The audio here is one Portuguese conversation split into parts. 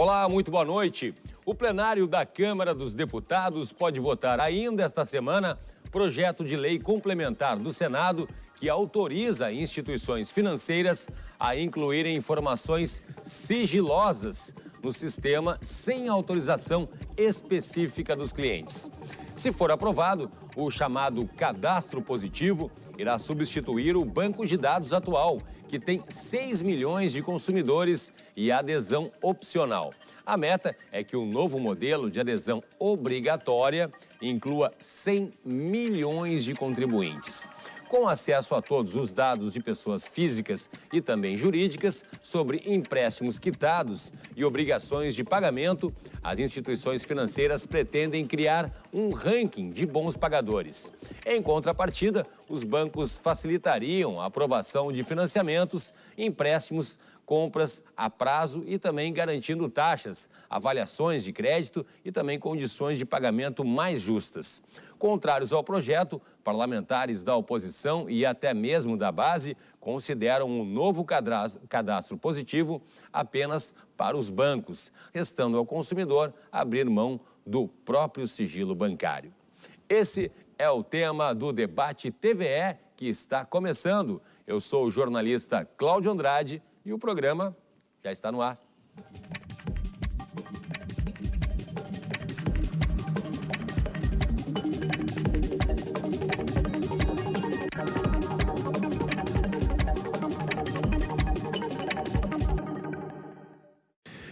Olá, muito boa noite. O plenário da Câmara dos Deputados pode votar ainda esta semana projeto de lei complementar do Senado que autoriza instituições financeiras a incluírem informações sigilosas no sistema sem autorização específica dos clientes. Se for aprovado, o chamado cadastro positivo irá substituir o banco de dados atual, que tem 6 milhões de consumidores e adesão opcional. A meta é que o novo modelo de adesão obrigatória inclua 100 milhões de contribuintes com acesso a todos os dados de pessoas físicas e também jurídicas sobre empréstimos quitados e obrigações de pagamento, as instituições financeiras pretendem criar um ranking de bons pagadores. Em contrapartida, os bancos facilitariam a aprovação de financiamentos, empréstimos compras a prazo e também garantindo taxas, avaliações de crédito e também condições de pagamento mais justas. Contrários ao projeto, parlamentares da oposição e até mesmo da base consideram um novo cadastro positivo apenas para os bancos, restando ao consumidor abrir mão do próprio sigilo bancário. Esse é o tema do debate TVE que está começando. Eu sou o jornalista Cláudio Andrade e o programa já está no ar.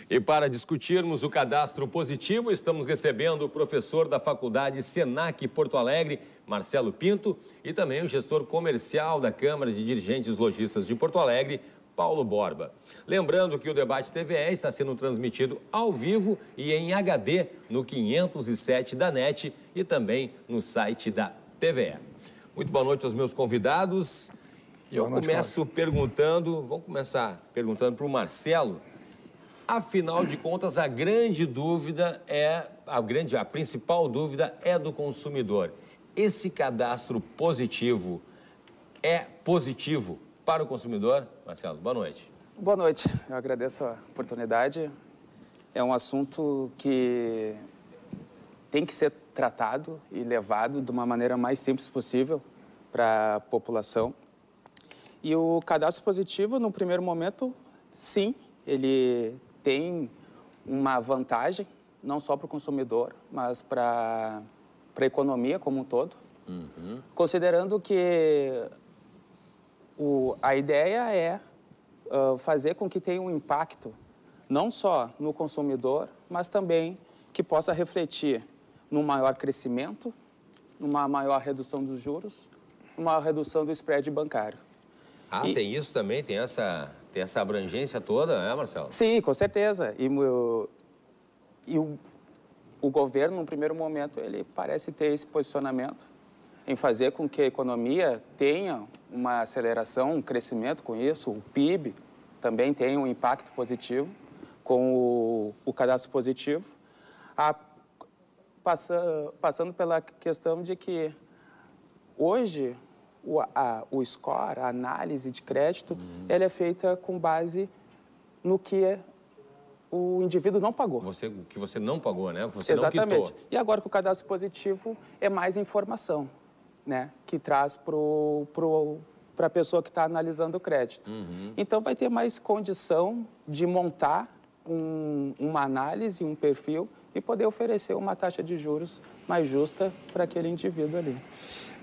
E para discutirmos o cadastro positivo, estamos recebendo o professor da Faculdade Senac Porto Alegre, Marcelo Pinto, e também o gestor comercial da Câmara de Dirigentes Logistas de Porto Alegre, Paulo Borba. Lembrando que o debate TVE está sendo transmitido ao vivo e em HD no 507 da NET e também no site da TVE. Muito boa noite aos meus convidados. E eu começo perguntando, vamos começar perguntando para o Marcelo. Afinal de contas, a grande dúvida é, a grande, a principal dúvida é do consumidor. Esse cadastro positivo é positivo para o consumidor. Marcelo, boa noite. Boa noite. Eu agradeço a oportunidade. É um assunto que tem que ser tratado e levado de uma maneira mais simples possível para a população. E o cadastro positivo, no primeiro momento, sim, ele tem uma vantagem, não só para o consumidor, mas para a economia como um todo. Uhum. Considerando que o, a ideia é uh, fazer com que tenha um impacto não só no consumidor, mas também que possa refletir num maior crescimento, numa maior redução dos juros, uma redução do spread bancário. Ah, e... tem isso também, tem essa, tem essa abrangência toda, né, Marcelo? Sim, com certeza. E, eu, e o, o governo, no primeiro momento, ele parece ter esse posicionamento em fazer com que a economia tenha uma aceleração, um crescimento com isso, o PIB também tem um impacto positivo com o, o cadastro positivo, a, passa, passando pela questão de que hoje o, a, o score, a análise de crédito, hum. ela é feita com base no que o indivíduo não pagou. Você, que você não pagou, né? Você Exatamente. E agora com o cadastro positivo é mais informação né, que traz para a pessoa que está analisando o crédito. Uhum. Então, vai ter mais condição de montar um, uma análise, um perfil e poder oferecer uma taxa de juros mais justa para aquele indivíduo ali.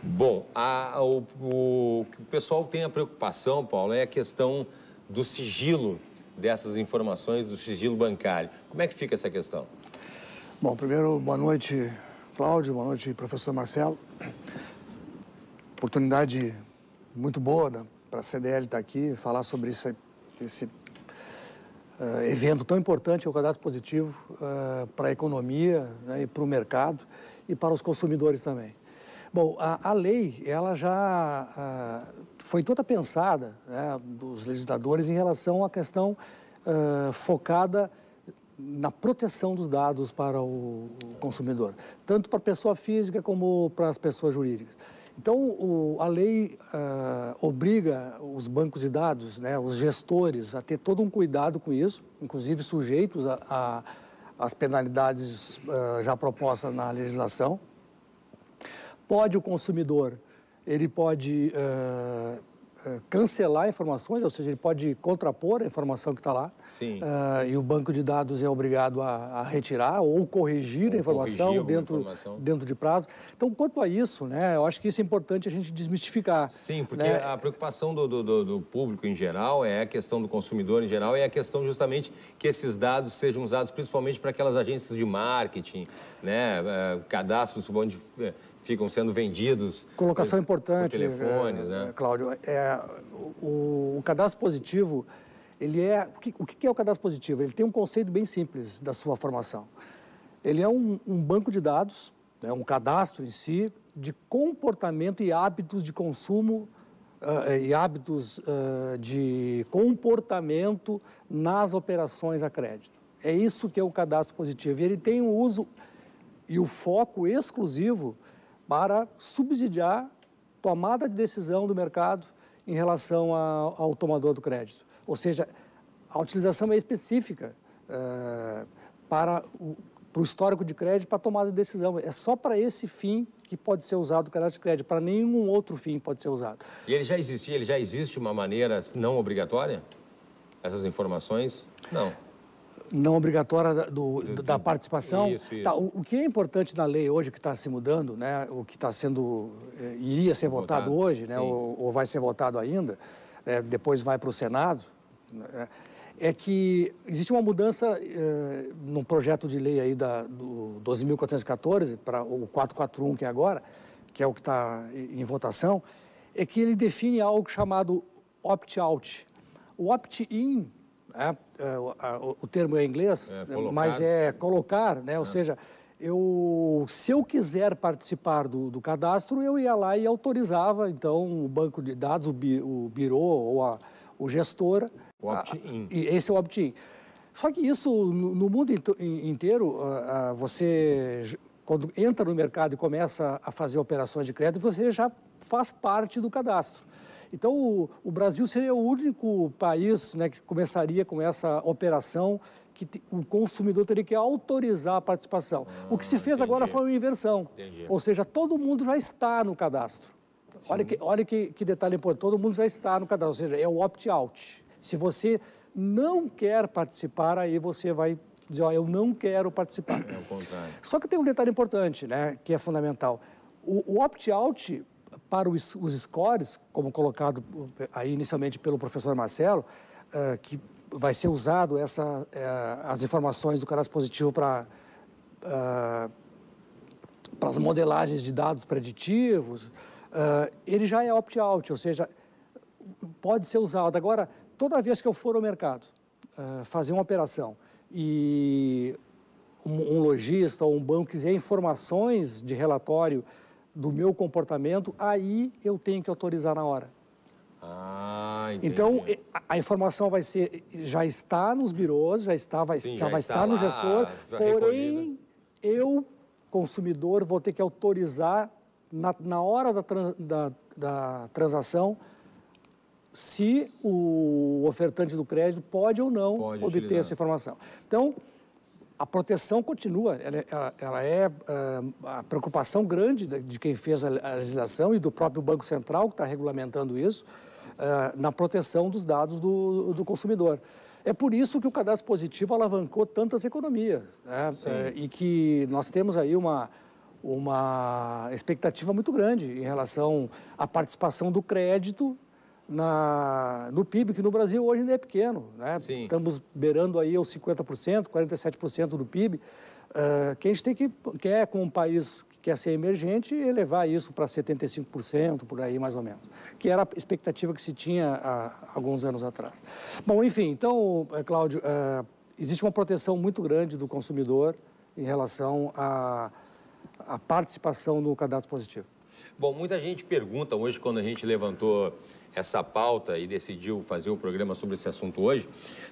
Bom, a, o, o, o pessoal tem a preocupação, Paulo, é a questão do sigilo dessas informações, do sigilo bancário. Como é que fica essa questão? Bom, primeiro, boa noite, Cláudio, boa noite, professor Marcelo oportunidade muito boa para a CDL estar tá aqui, falar sobre esse, esse uh, evento tão importante, é o cadastro positivo, uh, eh, para a economia né, e para o mercado e para os consumidores também. Bom, a, a lei, ela já uh, foi toda pensada né, dos legisladores em relação à questão eh, focada na proteção dos dados para o consumidor, tanto para a pessoa física como para as pessoas jurídicas. Então, o, a lei uh, obriga os bancos de dados, né, os gestores, a ter todo um cuidado com isso, inclusive sujeitos às penalidades uh, já propostas na legislação. Pode o consumidor, ele pode uh, eh, cancelar informações, ou seja, ele pode contrapor a informação que está lá. Sim. Uh, e o banco de dados é obrigado a, a retirar ou corrigir ou a informação, corrigir dentro, informação. dentro de prazo. Então, quanto a isso, né, eu acho que isso é importante a gente desmistificar. Sim, né? porque né? a preocupação do, do, do, do público em geral é a questão do consumidor em geral, é a questão justamente que esses dados sejam usados principalmente para aquelas agências de marketing, né, eh, cadastros onde ficam sendo vendidos. Colocação importante. Por telefones, é, né? É, Cláudio, é, o, o, cadastro positivo, ele é. O que, o que é o cadastro positivo? Ele tem um conceito bem simples da sua formação. Ele é um, um banco de dados, é né, um cadastro em si, de comportamento e hábitos de consumo Uh, e hábitos uh, de comportamento nas operações a crédito. É isso que é o cadastro positivo. E ele tem o uso e o foco exclusivo para subsidiar tomada de decisão do mercado em relação a, ao tomador do crédito. Ou seja, a utilização é específica é, para, o, para o histórico de crédito, para tomada de decisão. É só para esse fim que pode ser usado o cadastro de crédito, para nenhum outro fim pode ser usado. E ele já existe? ele já existe uma maneira não obrigatória? Essas informações? Não não obrigatória do, do, da participação. Isso, isso. Tá, o, o, que é importante na lei hoje que está se mudando, né, o que está sendo é, iria ser votado, votado hoje, né, ou, ou, vai ser votado ainda, é, depois vai para o Senado, né, é que existe uma mudança é, eh, no projeto de lei aí da, do 12.414 para o 441 que é agora, que é o que está em votação, é que ele define algo chamado opt-out. O opt-in é, é o, o termo é inglês, é, né, mas é colocar, né? Ou é. seja, eu, se eu quiser participar do, do, cadastro, eu ia lá e autorizava, então, o banco de dados, o, bi, o birô ou a, o gestor. O opt-in. Esse é o opt-in. Só que isso, no, no mundo inteiro, a, a, você, quando entra no mercado e começa a fazer operações de crédito, você já faz parte do cadastro. Então, o, o Brasil seria o único país né, que começaria com essa operação que o consumidor teria que autorizar a participação. Ah, o que se fez entendi. agora foi uma inversão. Entendi. Ou seja, todo mundo já está no cadastro. Sim. Olha, que, olha que, que detalhe importante, todo mundo já está no cadastro, ou seja, é o opt-out. Se você não quer participar, aí você vai dizer, ó, eu não quero participar. É o contrário. Só que tem um detalhe importante, né, que é fundamental. O, o opt-out para os, os scores, como colocado aí inicialmente pelo professor Marcelo, uh, que vai ser usado essa, uh, as informações do cadastro positivo para uh, para as modelagens de dados preditivos, ele já é opt-out, ou seja, pode ser usado. Agora, toda vez que eu for ao mercado fazer uma operação e um, um lojista ou um banco quiser informações de relatório do meu comportamento, aí eu tenho que autorizar na hora. Ah, Então, a informação vai ser, já está nos birôs, já está, vai, Sim, já, já vai estar no gestor, porém, eu, consumidor, vou ter que autorizar na, na hora da, da, da transação se o ofertante do crédito pode ou não pode obter utilizar. essa informação. Então, a proteção continua, ela, é, ela é ah, a preocupação grande de quem fez a legislação e do próprio Banco Central, que está regulamentando isso, ah, na proteção dos dados do, do consumidor. É por isso que o cadastro positivo alavancou tantas economias, né? Eh, e que nós temos aí uma, uma expectativa muito grande em relação à participação do crédito na, no PIB, que no Brasil hoje ainda é pequeno. Né? Estamos beirando aí os 50%, 47% do PIB. Uh, ah, que a gente tem que, quer, com um país que quer ser emergente, elevar isso para 75%, por aí mais ou menos, que era a expectativa que se tinha há alguns anos atrás. Bom, enfim, então, eh, Cláudio, uh, existe uma proteção muito grande do consumidor em relação à, à participação no cadastro positivo. Bom, muita gente pergunta hoje, quando a gente levantou essa pauta e decidiu fazer o programa sobre esse assunto hoje,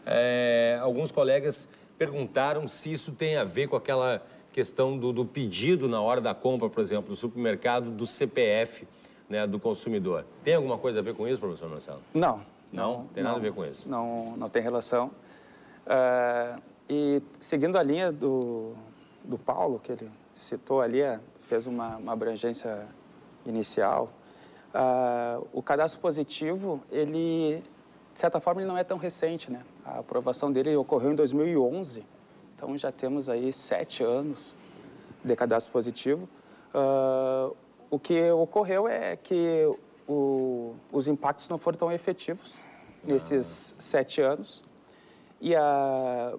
é, alguns colegas perguntaram se isso tem a ver com aquela questão do, do pedido na hora da compra, por exemplo, do supermercado, do CPF né, do consumidor. Tem alguma coisa a ver com isso, professor Marcelo? Não. Não? não tem nada a ver com isso? Não, não tem relação. Uh, e seguindo a linha do, do Paulo, que ele citou ali, é, fez uma, uma abrangência inicial ah, o cadastro positivo, ele, de certa forma, ele não é tão recente, né? A aprovação dele ocorreu em 2011, então já temos aí sete anos de cadastro positivo. Ah, o que ocorreu é que o, os impactos não foram tão efetivos nesses ah. sete anos e a,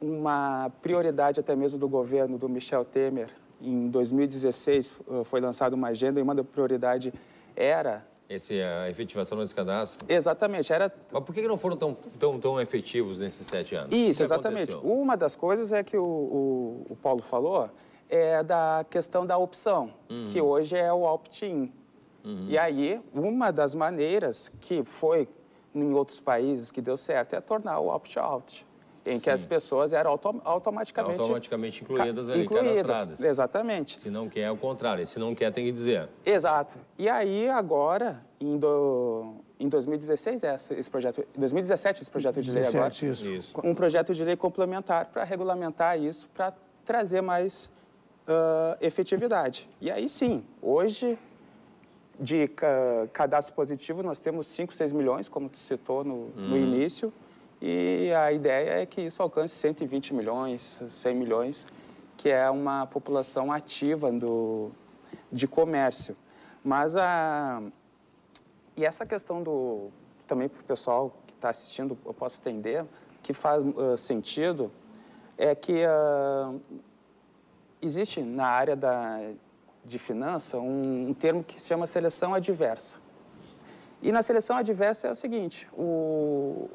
uma prioridade até mesmo do governo do Michel Temer em 2016 eh, foi lançada uma agenda e uma da prioridade era esse, é a efetivação desse cadastro? Exatamente. Era... Mas por que não foram tão, tão, tão efetivos nesses sete anos? Isso, exatamente. Aconteceu? Uma das coisas é que o, o, o, Paulo falou é da questão da opção, uhum. que hoje é o opt-in. Uhum. E aí, uma das maneiras que foi em outros países que deu certo é tornar o opt-out em que as pessoas eram automaticamente... Automaticamente incluídas ali, incluídas, cadastradas. Exatamente. Se não quer, é o contrário. Se não quer, tem que dizer. Exato. E aí, agora, em, do... em 2016, esse, projeto... 2017, esse projeto de lei 17, agora. Isso. isso. Um projeto de lei complementar para regulamentar isso, para trazer mais uh, efetividade. E aí, sim, hoje de cadastro positivo, nós temos 5, 6 milhões, como tu citou no, hum. no uhum. início. E a ideia é que isso alcance 120 milhões, 100 milhões, que é uma população ativa do, de comércio. Mas a. E essa questão do. Também para o pessoal que está assistindo, eu posso entender, que faz uh, sentido, é que uh, existe na área da, de finança um, um termo que se chama seleção adversa. E na seleção adversa é o seguinte: o,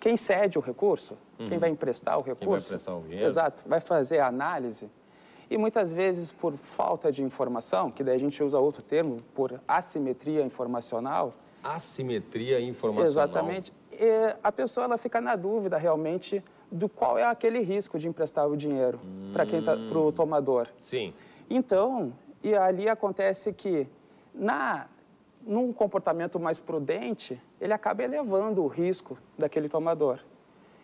quem cede o recurso, uhum. quem vai emprestar o recurso, quem vai emprestar o dinheiro. exato, vai fazer a análise. E muitas vezes por falta de informação, que daí a gente usa outro termo, por assimetria informacional. Assimetria informacional. Exatamente. a pessoa ela fica na dúvida realmente do qual é aquele risco de emprestar o dinheiro hum. para quem tá, para o hum. tomador. Sim. Então, e ali acontece que na num comportamento mais prudente, ele acaba elevando o risco daquele tomador.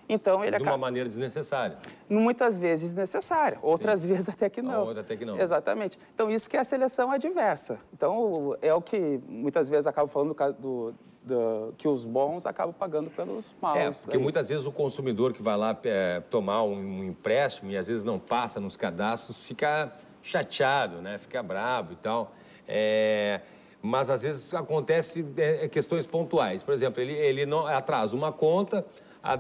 Então ele de acaba... uma maneira desnecessária. Muitas vezes desnecessária, outras Sim. vezes até que não. Outra até que não. Exatamente. Então isso que é a seleção adversa. Então é o que muitas vezes acaba falando do, do, que os bons acabam pagando pelos maus. É, porque né? muitas vezes o consumidor que vai lá é, tomar um, empréstimo e às vezes não passa nos cadastros, fica chateado, né? Fica bravo e tal. É mas às vezes acontece é, é, questões pontuais. Por exemplo, ele, ele não atrasa uma conta há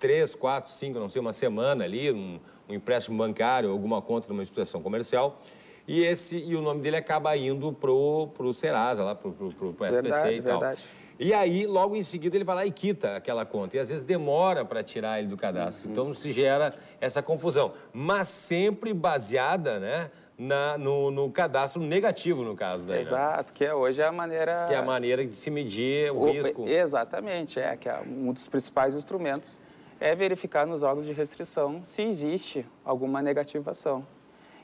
três, quatro, cinco, não sei, uma semana ali, um, um empréstimo bancário, alguma conta numa instituição comercial. E, esse, e o nome dele acaba indo pro, pro Serasa, lá pro, pro, verdade, SPC e tal. Verdade. E aí, logo em seguida, ele vai lá e quita aquela conta. E às vezes demora para tirar ele do cadastro. Uhum. Então se gera essa confusão. Mas sempre baseada, né? na, no, no, cadastro negativo, no caso. Daí, né? Exato, né? que é hoje é a maneira... Que é a maneira de se medir o, o risco. Exatamente, é que é um dos principais instrumentos é verificar nos órgãos de restrição se existe alguma negativação.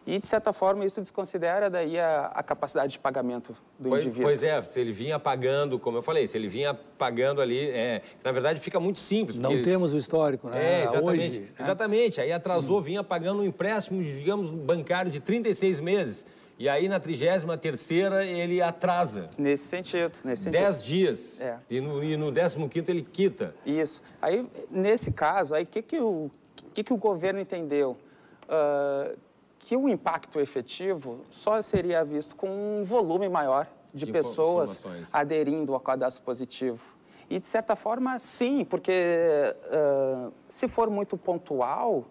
E, de certa forma, isso desconsidera daí a, a capacidade de pagamento do pois, indivíduo. Pois é, se ele vinha pagando, como eu falei, se ele vinha pagando ali, é, na verdade fica muito simples. Não ele... temos o histórico, né? É, exatamente. Hoje, né? Exatamente, aí atrasou, hum. vinha pagando um empréstimo, digamos, bancário de 36 meses. E aí, na 33 terceira ele atrasa. Nesse sentido, nesse sentido. 10 dias. É. E no, 15 ele quita. Isso. Aí, nesse caso, aí, que que o que, que o governo entendeu? Uh, que o impacto efetivo só seria visto com um volume maior de, pessoas informações. aderindo ao cadastro positivo. E, de certa forma, sim, porque uh, se for muito pontual,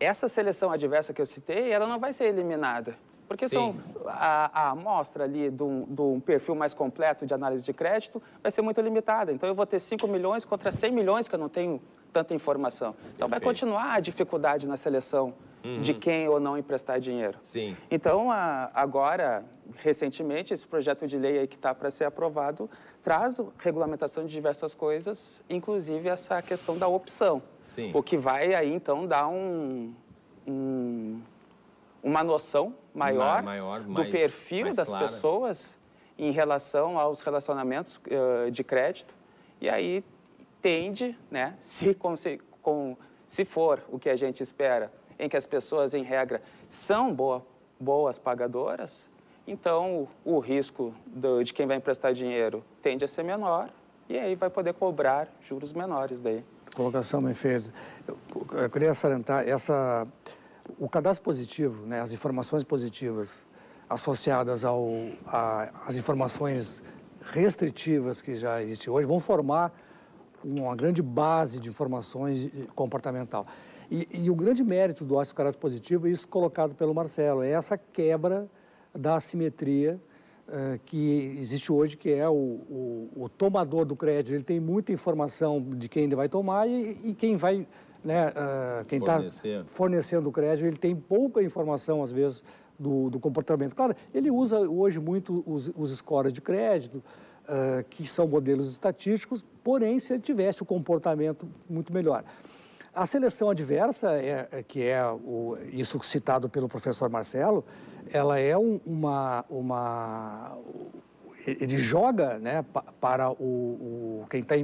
essa seleção adversa que eu citei, ela não vai ser eliminada. Porque são a, a, amostra ali de um, perfil mais completo de análise de crédito vai ser muito limitada. Então, eu vou ter 5 milhões contra 100 milhões que eu não tenho tanta informação. Então, Perfeito. vai continuar a dificuldade na seleção uhum. de quem ou não emprestar dinheiro. Sim. Então, a, agora, recentemente, esse projeto de lei que está para ser aprovado traz regulamentação de diversas coisas, inclusive essa questão da opção. Sim. O que vai aí, então, dar um, um uma noção maior, maior do mais, perfil mais das clara. pessoas em relação aos relacionamentos uh, de crédito. E aí tende, né, se, com, se for o que a gente espera, em que as pessoas, em regra, são boa, boas pagadoras, então o, o risco do, de quem vai emprestar dinheiro tende a ser menor e aí vai poder cobrar juros menores daí. Colocação bem feita. Eu, eu queria salientar essa, o cadastro positivo, né, as informações positivas associadas ao, a, as informações restritivas que já existem hoje vão formar uma grande base de informações eh, comportamental. E, e o grande mérito do ácido positivo é isso colocado pelo Marcelo, é essa quebra da assimetria uh, que existe hoje, que é o, o, o, tomador do crédito. Ele tem muita informação de quem ele vai tomar e, e quem vai, né, uh, quem está fornecendo o crédito, ele tem pouca informação, às vezes, do, do, comportamento. Claro, ele usa hoje muito os, os scores de crédito, uh, que são modelos estatísticos, porém, se ele tivesse o comportamento muito melhor. A seleção adversa, é, é, que é o, isso citado pelo professor Marcelo, ela é um, uma, uma. Ele joga né, para o, o quem está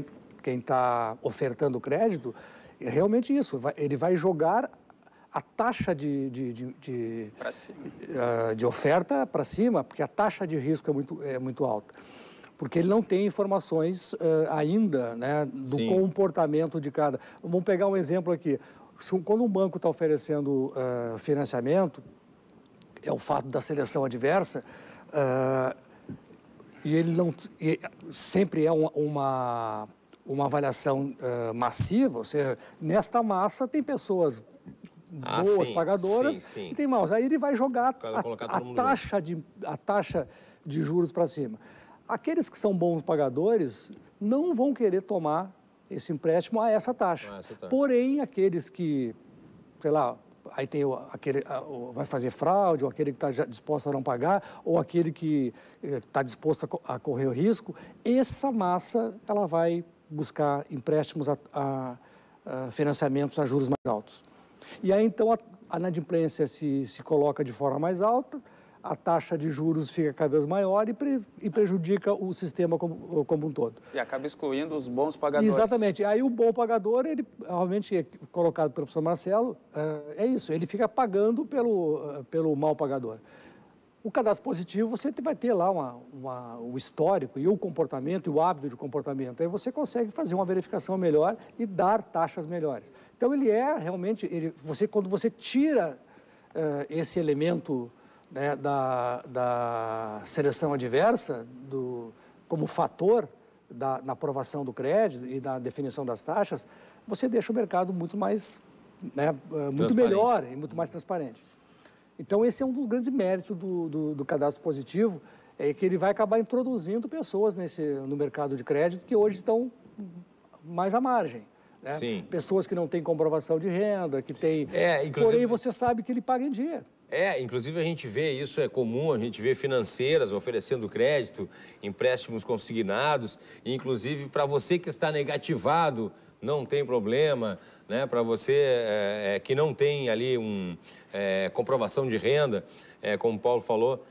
quem tá ofertando o crédito, é realmente isso, ele vai jogar a taxa de, de, de, de, ah, de oferta para cima, porque a taxa de risco é muito, é muito alta porque ele não tem informações uh, ainda né, do Sim. comportamento de cada. Vamos pegar um exemplo aqui. Quando um banco está oferecendo uh, financiamento, é o fato da seleção adversa, uh, e ele não. E sempre é uma, uma uma avaliação uh, massiva, ou seja, nesta massa tem pessoas ah, boas sim, pagadoras sim, sim. e tem maus. Aí ele vai jogar a, a, taxa de, a taxa de juros para cima aqueles que são bons pagadores não vão querer tomar esse empréstimo a essa taxa. Ah, essa taxa. Porém, aqueles que, sei lá, aí tem aquele vai fazer fraude, ou aquele que está disposto a não pagar, ou aquele que está eh, disposto a correr o risco, essa massa ela vai buscar empréstimos a, a, a financiamentos a juros mais altos. E aí então a, a inadimplência se, se coloca de forma mais alta, a taxa de juros fica cada vez maior e, pre, e prejudica o sistema como, como, um todo. E acaba excluindo os bons pagadores. Exatamente. Aí o bom pagador, ele realmente, é colocado pelo professor Marcelo, eh, é isso, ele fica pagando pelo, eh, pelo mal pagador. O cadastro positivo, você vai ter lá uma, uma, o histórico e o comportamento e o hábito de comportamento. Aí você consegue fazer uma verificação melhor e dar taxas melhores. Então, ele é realmente, ele, você, quando você tira uh, esse elemento né, da, da seleção adversa do, como fator da, na aprovação do crédito e da definição das taxas, você deixa o mercado muito mais, né, eh, muito melhor e muito mais uhum. transparente. Então, esse é um dos grandes méritos do, do, do cadastro positivo, é que ele vai acabar introduzindo pessoas nesse, no mercado de crédito que hoje estão mais à margem. Né? Sim. Pessoas que não têm comprovação de renda, que têm. É, inclusive... Porém, você sabe que ele paga em dia. É, inclusive a gente vê isso, é comum, a gente vê financeiras oferecendo crédito, empréstimos consignados, inclusive para você que está negativado, não tem problema, né? Para você é, é, que não tem ali um é, comprovação de renda, é, como o Paulo falou,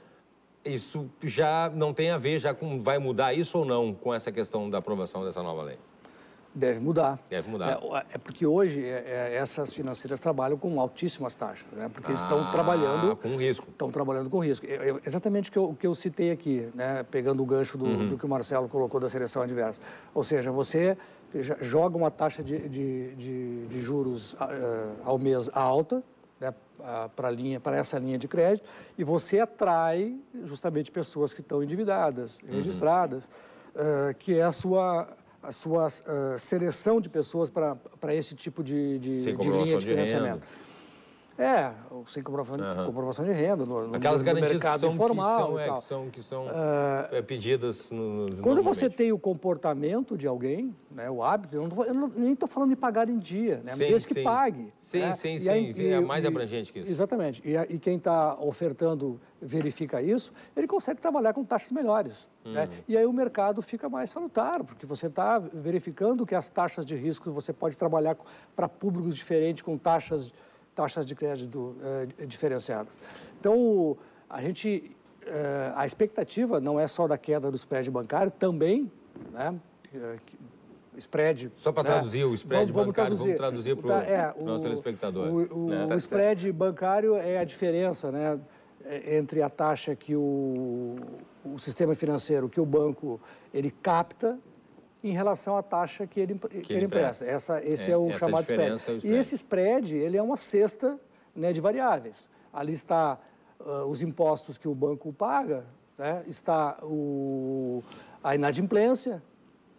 isso já não tem a ver, já com, vai mudar isso ou não com essa questão da aprovação dessa nova lei? Deve mudar. Deve mudar. É, é porque hoje é, é, essas financeiras trabalham com altíssimas taxas, né? porque ah, eles estão ah, trabalhando... com risco. Estão trabalhando com risco. exatamente o que, eu, que eu citei aqui, né? pegando o gancho do, uhum. do que o Marcelo colocou da seleção adversa. Ou seja, você joga uma taxa de, de, de, de juros uh, ao mês alta, né, ah, para essa linha de crédito, e você atrai justamente pessoas que estão endividadas, uhum. registradas, uhum. uh, que é a sua a sua uh, seleção de pessoas para esse tipo de, de, de linha de financiamento. É, sem comprovação, comprovação de renda. No, no Aquelas garantias que são, informal é, que são, é, que são, que são uh, pedidas no, Quando você tem o comportamento de alguém, né, o hábito, eu, tô, eu não, nem estou falando de pagar em dia, né, sim, que pague. Sim, né? sim, sim, aí, sim, É mais e, abrangente que isso. Exatamente. E, e quem está ofertando verifica isso, ele consegue trabalhar com taxas melhores. Uhum. Né? Hum. E aí o mercado fica mais salutar, porque você está verificando que as taxas de risco você pode trabalhar para públicos diferentes, com taxas taxas de crédito uh, diferenciadas. Então, a gente, uh, a expectativa não é só da queda do spread bancário, também, né, eh, spread. Só para né? traduzir o spread vamos, bancário, vamos traduzir para é, o nosso telespectador. O, o, né? o, tá spread bancário é a diferença né, entre a taxa que o, o sistema financeiro, que o banco, ele capta em relação à taxa que ele, que ele empresta. empresta. Essa, esse é, é o é chamado spread. É o spread. E esse spread ele é uma cesta né, de variáveis. Ali está uh, os impostos que o banco paga, né, está o, a inadimplência,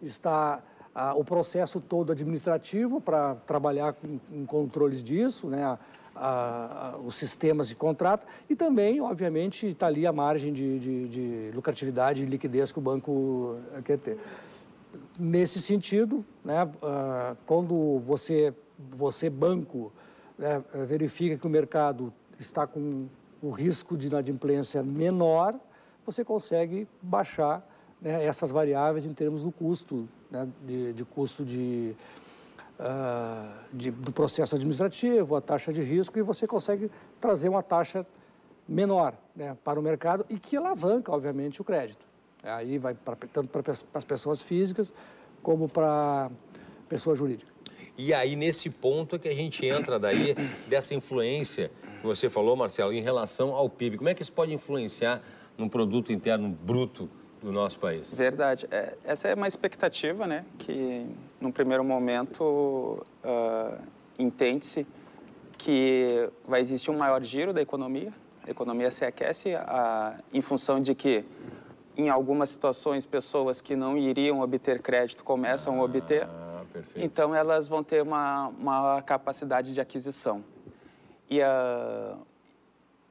está uh, o processo todo administrativo para trabalhar com, com, controles disso, né, a, a, os sistemas de contrato e também, obviamente, está ali a margem de, de, de lucratividade e liquidez que o banco quer ter nesse sentido, né, uh, quando você, você banco, né, verifica que o mercado está com o risco de inadimplência menor, você consegue baixar né, essas variáveis em termos do custo, né, de, de, custo de, uh, de, do processo administrativo, a taxa de risco, e você consegue trazer uma taxa menor né, para o mercado e que alavanca, obviamente, o crédito. É, aí vai pra, tanto para as pessoas físicas como para pessoa jurídica. E aí, nesse ponto é que a gente entra daí dessa influência que você falou, Marcelo, em relação ao PIB. Como é que isso pode influenciar no produto interno bruto do nosso país? Verdade. É, essa é uma expectativa, né? Que, num primeiro momento, uh, entende-se que vai existir um maior giro da economia. A economia se aquece a, ah, em função de que em algumas situações, pessoas que não iriam obter crédito começam ah, a obter. Perfeito. Então, elas vão ter uma maior capacidade de aquisição. E, a,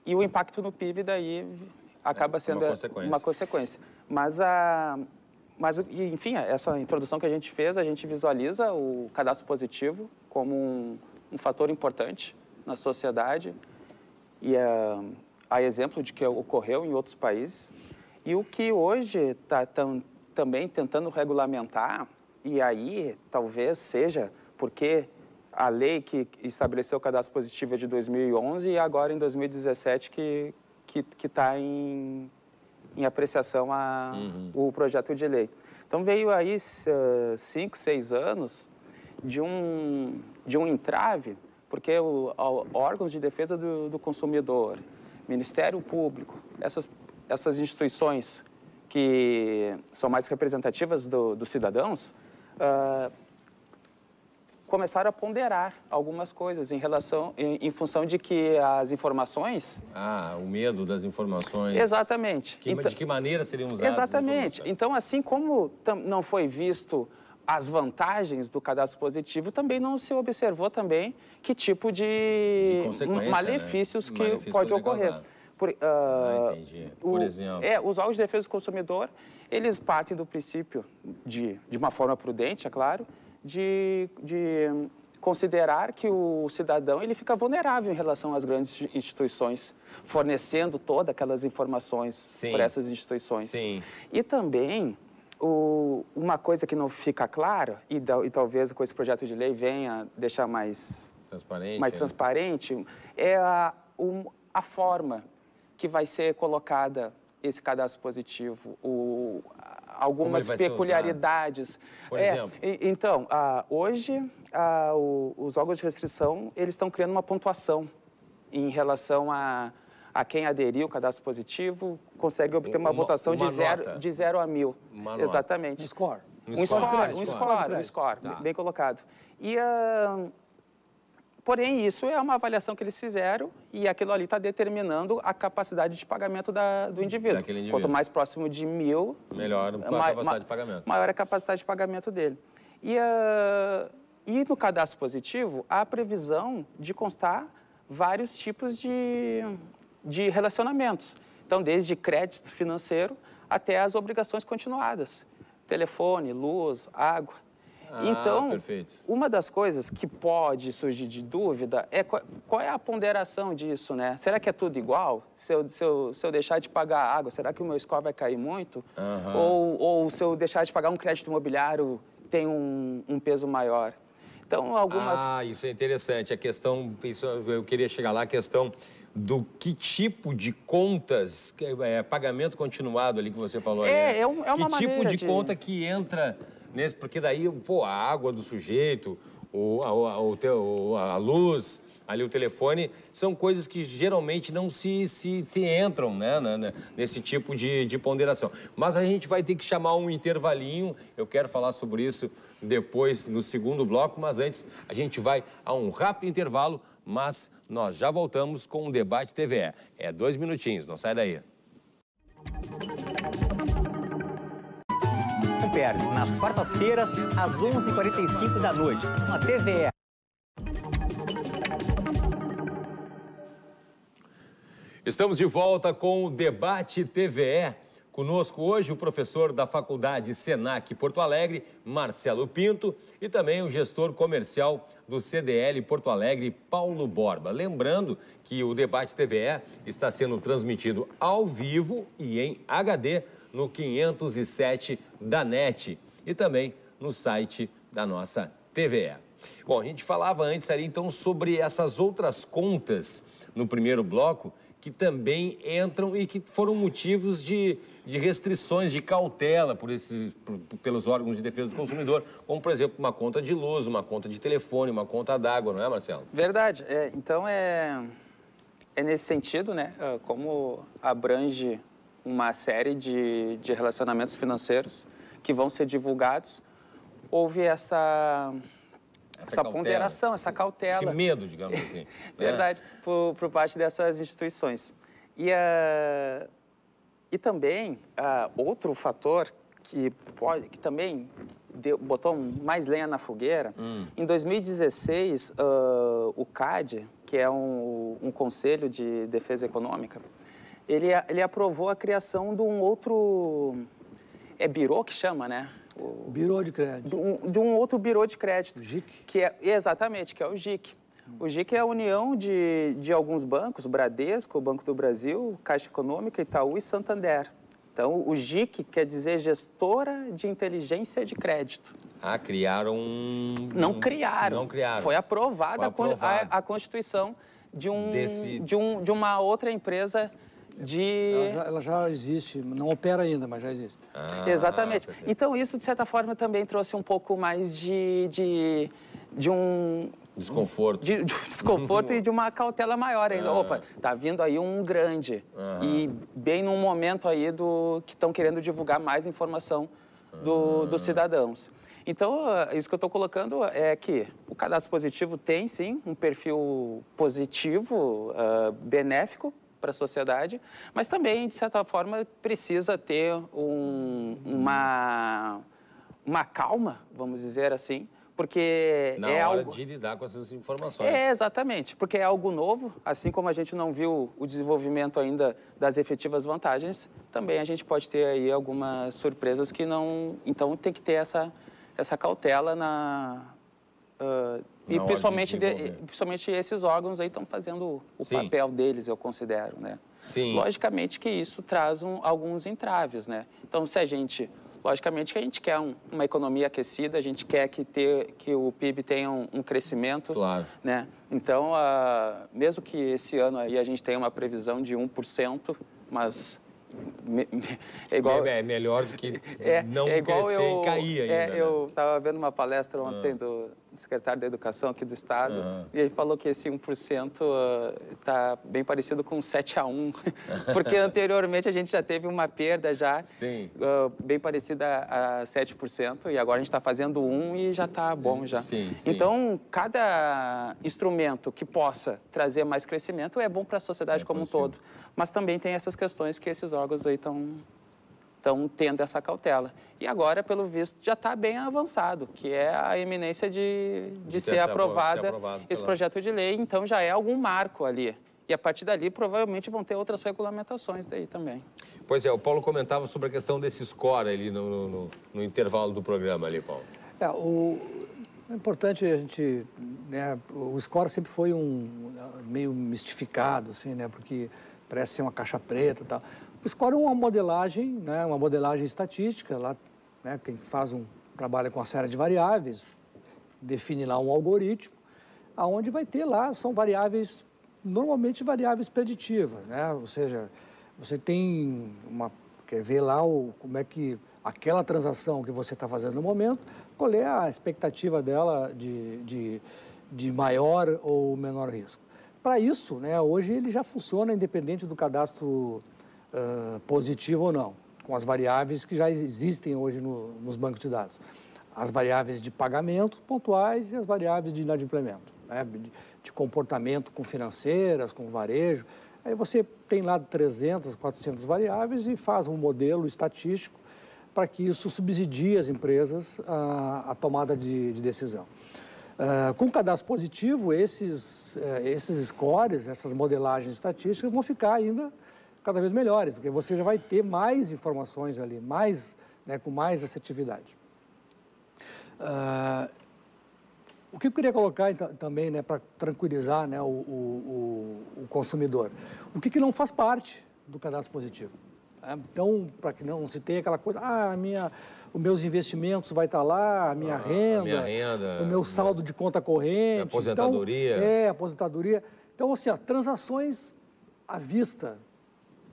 e o impacto no PIB daí acaba é, sendo uma consequência. Uma consequência. Mas, a, mas, enfim, essa introdução que a gente fez, a gente visualiza o cadastro positivo como um, um fator importante na sociedade. E a, exemplo de que ocorreu em outros países. E o que hoje está tam, também tentando regulamentar, e aí talvez seja porque a lei que estabeleceu o cadastro positivo é de 2011 e agora em 2017 que está que, que tá em, em apreciação a, uhum. o projeto de lei. Então veio aí uh, cinco, seis anos de um, de um entrave, porque o, órgãos de defesa do, do consumidor, Ministério Público, essas essas instituições que são mais representativas do, dos cidadãos uh, começaram a ponderar algumas coisas em relação, em, em função de que as informações... Ah, o medo das informações. Exatamente. Que, então, de que maneira seriam usadas Exatamente. Então, assim como não foi visto as vantagens do cadastro positivo, também não se observou também que tipo de, de né? malefícios né? que pode, pode ocorrer. Causar. Por, uh, ah, entendi. Por o, exemplo. É, os órgãos de defesa do consumidor, eles partem do princípio, de, de uma forma prudente, é claro, de, de considerar que o cidadão ele fica vulnerável em relação às grandes instituições, fornecendo todas aquelas informações Sim. por essas instituições. Sim. E também o, uma coisa que não fica clara, e, da, e, talvez com esse projeto de lei venha deixar mais transparente, mais né? transparente é a, um, a forma que vai ser colocada esse cadastro positivo, o, algumas peculiaridades. Por é, exemplo? então, ah, hoje, ah, o, os órgãos de restrição, eles estão criando uma pontuação em relação a, a quem aderiu o cadastro positivo, consegue obter uma, uma votação uma de, zero, de zero a mil. Uma Exatamente. Um score. Um, um score, score, um score, um score, tá. bem colocado. E... a ah, Porém, isso é uma avaliação que eles fizeram e aquilo ali está determinando a capacidade de pagamento da, do indivíduo. indivíduo. Quanto mais próximo de mil, melhor a ma capacidade de pagamento. Maior a capacidade de pagamento dele. E, uh, e no cadastro positivo, há a previsão de constar vários tipos de, de relacionamentos. Então, desde crédito financeiro até as obrigações continuadas. Telefone, luz, água. Ah, então, perfeito. uma das coisas que pode surgir de dúvida é qual, qual, é a ponderação disso, né? Será que é tudo igual? Se eu, se eu, se eu deixar de pagar água, será que o meu score vai cair muito? Uhum. Ou, ou se eu deixar de pagar um crédito imobiliário, tem um, um peso maior? Então, algumas... Ah, isso é interessante. A questão, isso, eu queria chegar lá, a questão do que tipo de contas, é, pagamento continuado ali que você falou. É, ali, é, um, é uma Que tipo de, de conta que entra nesse, porque daí, pô, a água do sujeito, o, a, o, a, luz, ali o telefone, são coisas que geralmente não se, se, se entram né, né, né, nesse tipo de, de ponderação. Mas a gente vai ter que chamar um intervalinho, eu quero falar sobre isso depois no segundo bloco, mas antes a gente vai a um rápido intervalo, mas nós já voltamos com o Debate TVE. É dois minutinhos, não sai daí. Música perde nas quartas-feiras, às 11h45 da noite, na TVE. Estamos de volta com o Debate TVE. Conosco hoje o professor da Faculdade Senac Porto Alegre, Marcelo Pinto, e também o gestor comercial do CDL Porto Alegre, Paulo Borba. Lembrando que o Debate TVE está sendo transmitido ao vivo e em HD no 507 da NET e também no site da nossa TVE. Bom, a gente falava antes ali então sobre essas outras contas no primeiro bloco que também entram e que foram motivos de, de restrições, de cautela por esses, por, pelos órgãos de defesa do consumidor, como, por exemplo, uma conta de luz, uma conta de telefone, uma conta d'água, não é, Marcelo? Verdade. É, então, é, é nesse sentido, né? É, como abrange uma série de, de relacionamentos financeiros que vão ser divulgados, houve essa, essa, essa ponderação, esse, essa cautela. Esse medo, digamos assim. Né? Verdade, é. por, por, parte dessas instituições. E, uh, e também, uh, outro fator que, pode, que também deu, botou mais lenha na fogueira, hum. em 2016, uh, ah, o CAD, que é um, um Conselho de Defesa Econômica, ele, ele aprovou a criação de um outro. É birô que chama, né? O... Birô de crédito. De um, de um outro birô de crédito. O GIC? Que é, exatamente, que é o GIC. O GIC é a união de, de alguns bancos, Bradesco, Banco do Brasil, Caixa Econômica, Itaú e Santander. Então, o GIC quer dizer Gestora de Inteligência de Crédito. Ah, criaram um... Não criaram. Não criaram. Foi aprovada Foi a, a, Constituição de, um, Desse... de, um, de uma outra empresa de... Ela já, ela já, existe, não opera ainda, mas já existe. Ah, Exatamente. Perfeito. Então isso, de certa forma, também trouxe um pouco mais de, de, de um... Desconforto. De, de um desconforto e de uma cautela maior ainda. Ah. Opa, tá vindo aí um grande. Ah. E bem num momento aí do que estão querendo divulgar mais informação do, ah. dos cidadãos. Então, ah, isso que eu estou colocando é que o cadastro positivo tem, sim, um perfil positivo, uh, benéfico para a sociedade, mas também, de certa forma, precisa ter um, uma, uma calma, vamos dizer assim, porque Na é hora algo... de lidar com essas informações. É, exatamente, porque é algo novo, assim como a gente não viu o desenvolvimento ainda das efetivas vantagens, também a gente pode ter aí algumas surpresas que não... Então, tem que ter essa, essa cautela na... Uh, e principalmente, de principalmente esses órgãos aí estão fazendo o Sim. papel deles, eu considero, né? Sim. Logicamente que isso traz um, alguns entraves, né? Então, se a gente... Logicamente que a gente quer um, uma economia aquecida, a gente quer que, ter, que o PIB tenha um, um crescimento, claro. né? Então, ah, mesmo que esse ano aí a gente tenha uma previsão de 1%, mas me, me, é, igual, é, é, melhor do que é, não é crescer eu, e cair é, ainda. É, né? Eu estava vendo uma palestra ontem ah. do, secretário da Educação aqui do Estado, uhum. e ele falou que esse 1% está uh, bem parecido com 7 a 1, porque anteriormente a gente já teve uma perda já uh, bem parecida a 7%, e agora a gente está fazendo 1 e já está bom já. Sim, sim. Então, cada instrumento que possa trazer mais crescimento é bom para a sociedade é como possível. um todo, mas também tem essas questões que esses órgãos aí estão estão tendo essa cautela. E agora, pelo visto, já está bem avançado, que é a eminência de, de, de ser, ser, aprovada aprovado, esse projeto de lei, então já é algum marco ali. E a partir dali, provavelmente, vão ter outras regulamentações daí também. Pois é, o Paulo comentava sobre a questão desse score ali no, no, no intervalo do programa ali, Paulo. É, o, é importante a gente, né, o score sempre foi um meio mistificado, assim, né, porque parece ser uma caixa preta e tal. O uma modelagem, né, uma modelagem estatística, lá, né, quem faz um trabalho com a série de variáveis, define lá um algoritmo, aonde vai ter lá, são variáveis, normalmente variáveis preditivas, né? ou seja, você tem uma, quer ver lá o, como é que aquela transação que você está fazendo no momento, qual é a expectativa dela de, de, de maior ou menor risco. Para isso, né, hoje ele já funciona independente do cadastro uh, positivo ou não, com as variáveis que já existem hoje no, nos bancos de dados. As variáveis de pagamento pontuais e as variáveis de inadimplemento, né? de, de comportamento com financeiras, com varejo. Aí você tem lá 300, 400 variáveis e faz um modelo estatístico para que isso subsidie as empresas a, a tomada de, de decisão. Uh, com cadastro positivo, esses, uh, esses scores, essas modelagens estatísticas vão ficar ainda cada vez melhores, porque você já vai ter mais informações ali, mais, né, com mais assertividade. Uh, o que eu queria colocar então, também, né, para tranquilizar né, o, o, o, consumidor, o que, que não faz parte do cadastro positivo? Né? Então, para que não se tenha aquela coisa, ah, minha, os meus investimentos vai estar tá lá, a minha, ah, renda, a minha renda, o meu né? saldo minha, de conta corrente. Aposentadoria. Então, é, aposentadoria. Então, assim, ó, transações à vista,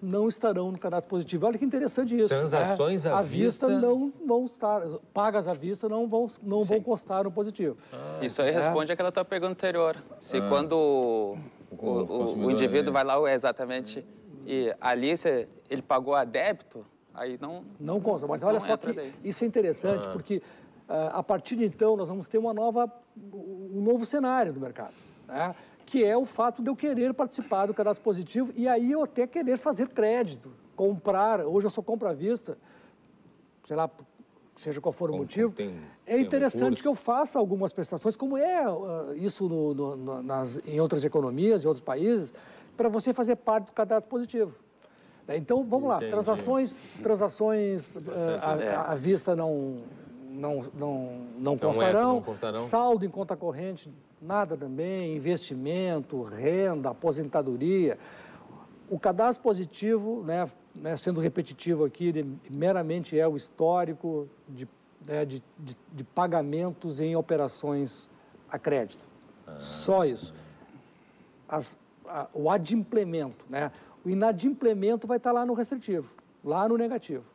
não estarão no cadastro positivo. Olha que interessante isso. Transações né? à, à vista... vista... não vão estar, pagas à vista não vão, não vão constar no positivo. Ah, isso aí é. responde àquela tua pergunta anterior. Se ah. quando o, o, o indivíduo vai lá, exatamente, e ali se ele pagou a débito, aí não... Não consta, mas olha só que isso é interessante, ah. porque ah, a partir de então nós vamos ter uma nova, um novo cenário do mercado. Né? que é o fato de eu querer participar do cadastro positivo e aí eu até querer fazer crédito, comprar. Hoje eu sou compra à vista, sei lá, seja qual for o motivo. Tem, é tem interessante um que eu faça algumas prestações, como é uh, isso no, no, no, nas, em outras economias, em outros países, para você fazer parte do cadastro positivo. É, então, vamos Entendi. lá, transações, transações uh, à, né? à vista não, não, não, não, então é, constarão, não, constarão, saldo em conta corrente nada também, investimento, renda, aposentadoria. O cadastro positivo, né, né, sendo repetitivo aqui, ele meramente é o histórico de, né, de, de, de, pagamentos em operações a crédito. Ah. Só isso. As, a, o adimplemento, né? O inadimplemento vai estar lá no restritivo, lá no negativo.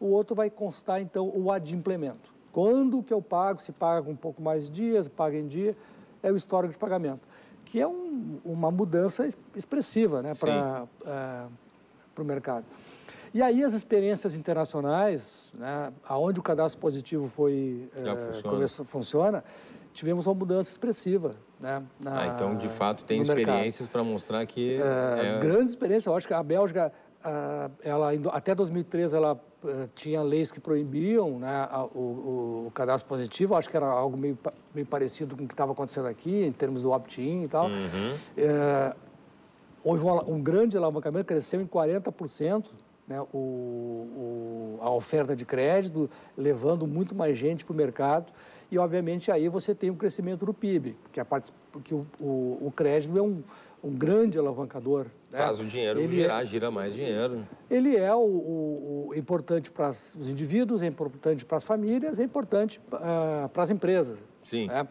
O outro vai constar, então, o adimplemento. Quando que eu pago, se paga um pouco mais dias, paga em dia é o histórico de pagamento, que é um, uma mudança expressiva né, para uh, é, o mercado. E aí as experiências internacionais, né, aonde o cadastro positivo foi é, começou, funciona, tivemos uma mudança expressiva. Né, na, ah, então, de fato, tem experiências para mostrar que... É, é... Grande experiência. Eu acho que a Bélgica, ela, até 2013, ela eh, tinha leis que proibiam né, o, o, cadastro positivo, acho que era algo meio, meio parecido com o que estava acontecendo aqui, em termos do opt-in e tal. Uhum. É, houve um, um, grande alavancamento, cresceu em 40%. Né, o, o, a oferta de crédito, levando muito mais gente para o mercado e obviamente aí você tem um crescimento do PIB, porque, é a parte, porque o, o, o crédito é um, um grande alavancador. Né? Faz o dinheiro ele girar, é, gira mais dinheiro. Né? Ele é o, o, o importante para os indivíduos, é importante para as famílias, é importante uh, para as empresas. Sim. Né?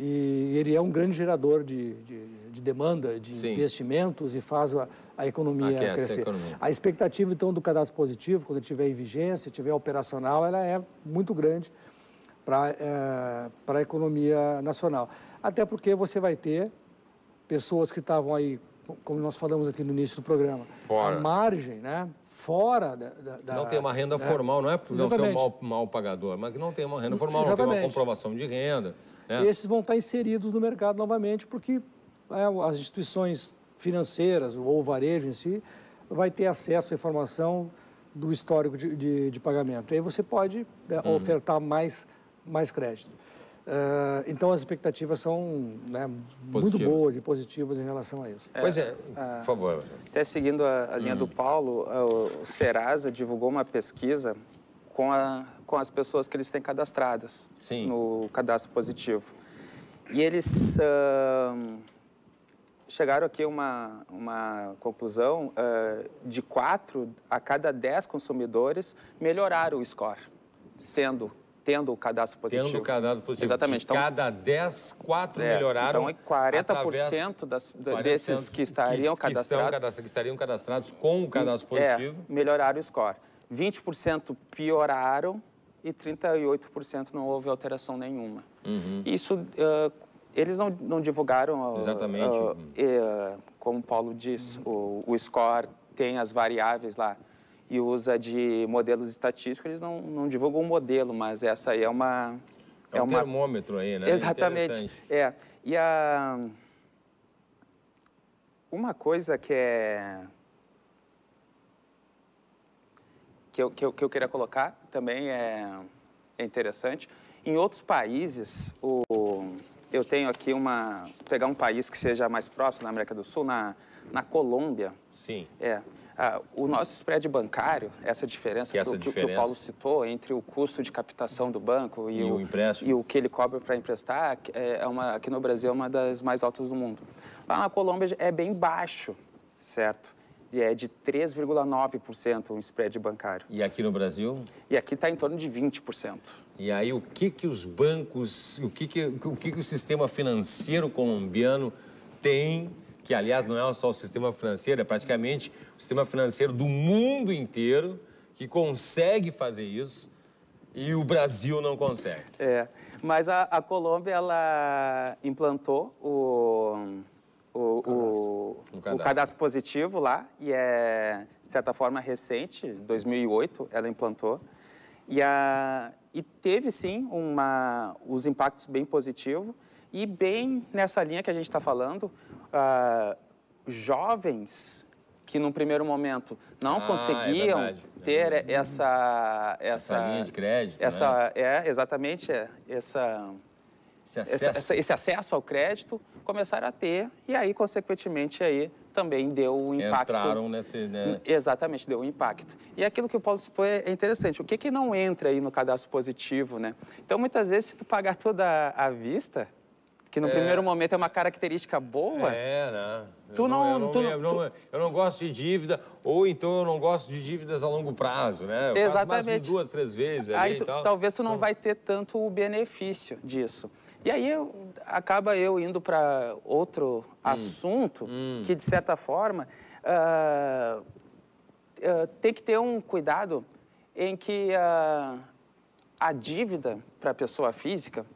E ele é um grande gerador de, de, de demanda, de Sim. investimentos e faz a, a economia Aquece crescer. A, economia. a expectativa, então, do cadastro positivo, quando ele estiver em vigência, estiver operacional, ela é muito grande para é, para a economia nacional. Até porque você vai ter pessoas que estavam aí, como nós falamos aqui no início do programa, fora. margem, né? Fora da, da Não tem uma renda né? formal, não é porque não ser é um mal, mal pagador, mas que não tem uma renda formal, Exatamente. não tem uma comprovação de renda. Né? Esses vão estar inseridos no mercado novamente, porque é, as instituições financeiras ou o varejo em si vai ter acesso à informação do histórico de, de, de pagamento. E aí você pode né, uhum. ofertar mais mais crédito. Uh, então as expectativas são né, muito boas e positivas em relação a isso. É, pois é, ah, por favor. Até seguindo a, a linha hum. do Paulo, ah, o Serasa divulgou uma pesquisa com, a, com as pessoas que eles têm cadastradas Sim. no cadastro positivo. E eles uh, chegaram aqui a uma, uma conclusão uh, de quatro a cada dez consumidores melhoraram o score, sendo tendo o cadastro positivo. Tendo o cadastro positivo. Exatamente. então, cada 10, 4 é, melhoraram. Então, 40% através, das, 40 desses que estariam que, cadastrados. Que, estão, que estariam cadastrados com o cadastro é, positivo. É, melhoraram o score. 20% pioraram e 38% não houve alteração nenhuma. Uhum. Isso, uh, eles não, não divulgaram, uh, Exatamente. Uh, como o Paulo diz, uhum. o, o score tem as variáveis lá, e usa de modelos estatísticos, eles não, não divulgam o um modelo, mas essa aí é uma... É, é um uma... termômetro aí, né? Exatamente, é. E a... Uma coisa que é... Que eu, que eu, que eu queria colocar também é, é interessante. Em outros países, o... eu tenho aqui uma... Vou pegar um país que seja mais próximo, na América do Sul, na, na Colômbia. Sim. É. Ah, o nosso spread bancário, essa diferença, que, essa que, diferença... que o Paulo citou entre o custo de captação do banco e, e o, empréstimo. e o que ele cobra para emprestar, é, é uma, aqui no Brasil é uma das mais altas do mundo. Lá na Colômbia é bem baixo, certo? E é de 3,9% um spread bancário. E aqui no Brasil? E aqui está em torno de 20%. E aí o que, que os bancos, o que, que, o, que, que o sistema financeiro colombiano tem que aliás não é só o sistema financeiro, é praticamente o sistema financeiro do mundo inteiro que consegue fazer isso e o Brasil não consegue. É, mas a, a Colômbia ela implantou o o, o, o, cadastro. o cadastro positivo lá e é de certa forma recente, 2008 ela implantou e a e teve sim uma os impactos bem positivos e bem nessa linha que a gente está falando, uh, jovens que num primeiro momento não ah, é conseguiam é ter é essa, essa, essa linha de crédito, essa né? é exatamente é, essa esse acesso. esse acesso ao crédito começaram a ter e aí consequentemente aí também deu um impacto entraram nesse né? exatamente deu um impacto e aquilo que o Paulo citou é, é interessante o que que não entra aí no cadastro positivo né então muitas vezes se tu pagar toda a vista que no é. primeiro momento é uma característica boa. É, né? Tu eu não, não, eu, tu não, eu, não tu... eu, não, gosto de dívida, ou então eu não gosto de dívidas a longo prazo, né? Eu Exatamente. duas, três vezes. Aí tu, talvez tu não vai ter tanto o benefício disso. E aí eu, acaba eu indo para outro hum. assunto hum. que, de certa forma, uh, uh, tem que ter um cuidado em que uh, a dívida para a pessoa física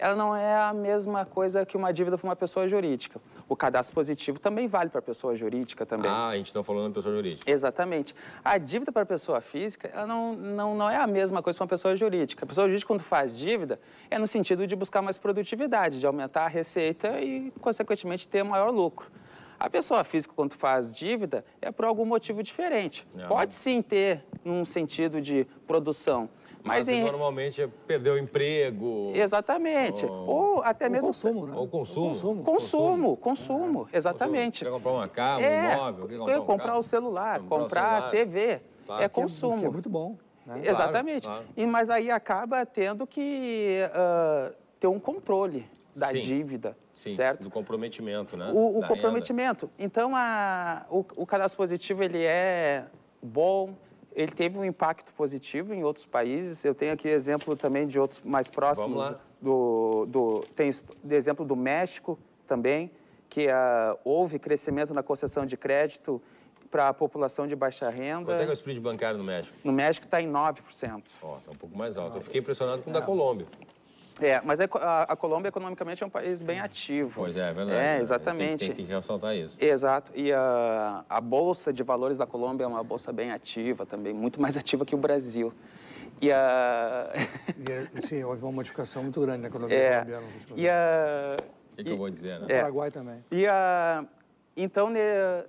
ela não é a mesma coisa que uma dívida para uma pessoa jurídica. O cadastro positivo também vale para a pessoa jurídica também. Ah, a gente está falando da pessoa jurídica. Exatamente. A dívida para a pessoa física, ela não, não, não é a mesma coisa para uma pessoa jurídica. A pessoa jurídica, quando faz dívida, é no sentido de buscar mais produtividade, de aumentar a receita e, consequentemente, ter maior lucro. A pessoa física, quando faz dívida, é por algum motivo diferente. Não. É. Pode sim ter num sentido de produção, mas, Mas assim, em... normalmente é perdeu o emprego. Exatamente. Ou, ou até mesmo. Consumo, né? Ou consumo. Consumo, consumo, consumo é. exatamente. Quer comprar uma casa, um é, imóvel, quer comprar, um comprar o celular, comprar, comprar o celular. TV. Claro. É consumo. Que é, que é muito bom. Né? Exatamente. Claro, claro. E, mas aí acaba tendo que uh, ter um controle da Sim. dívida, Sim, certo? Do comprometimento, né? O, o comprometimento. Renda. Então, a, o, o cadastro positivo, ele é bom, ele teve um impacto positivo em outros países. Eu tenho aqui exemplo também de outros mais próximos. Do, do, tem exemplo do México também, que uh, houve crescimento na concessão de crédito para a população de baixa renda. Quanto é que é o spread bancário no México? No México está em 9%. Ó, oh, está um pouco mais alto. Eu fiquei impressionado com o é. da Colômbia. É, mas é a, a, Colômbia economicamente é um país bem ativo. Pois é, é verdade. É, né? exatamente. Tem, tem, tem que ressaltar isso. Exato. E a, a Bolsa de Valores da Colômbia é uma bolsa bem ativa também, muito mais ativa que o Brasil. E a... e, é, sim, houve uma modificação muito grande na né, economia é, colombiana. E O que, que, eu vou dizer, né? É. Paraguai também. E a... Então,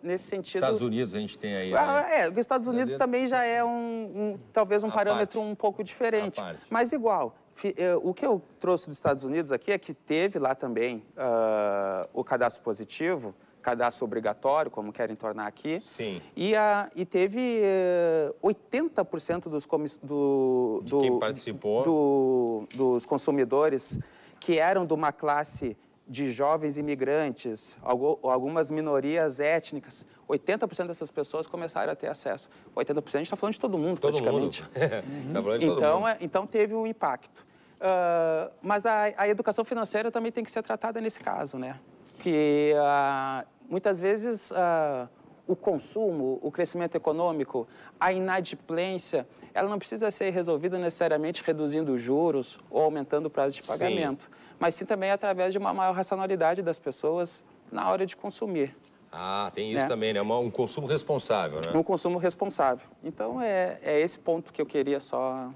nesse sentido... Estados Unidos a gente tem aí... Ah, né? É, os Estados Unidos também já é um, um talvez um a parâmetro parte. um pouco diferente, mas igual. É, o que eu trouxe dos Estados Unidos aqui é que teve lá também uh, o cadastro positivo, cadastro obrigatório, como querem tornar aqui. Sim. E, a, e teve uh, eh, 80% dos, comis, do, do, quem participou. Do, dos consumidores que eram de uma classe de jovens imigrantes, algumas minorias étnicas. 80% dessas pessoas começaram a ter acesso. 80% a gente está falando de todo mundo, todo praticamente. Mundo. tá falando de todo então, mundo. É, então teve um impacto. Uh, mas a, a, educação financeira também tem que ser tratada nesse caso, né? Que uh, muitas vezes uh, o consumo, o crescimento econômico, a inadimplência, ela não precisa ser resolvida necessariamente reduzindo juros ou aumentando o prazo de pagamento, sim. mas sim também através de uma maior racionalidade das pessoas na hora de consumir. Ah, tem isso né? também, né? Um consumo responsável, né? Um consumo responsável. Então, é, é esse ponto que eu queria só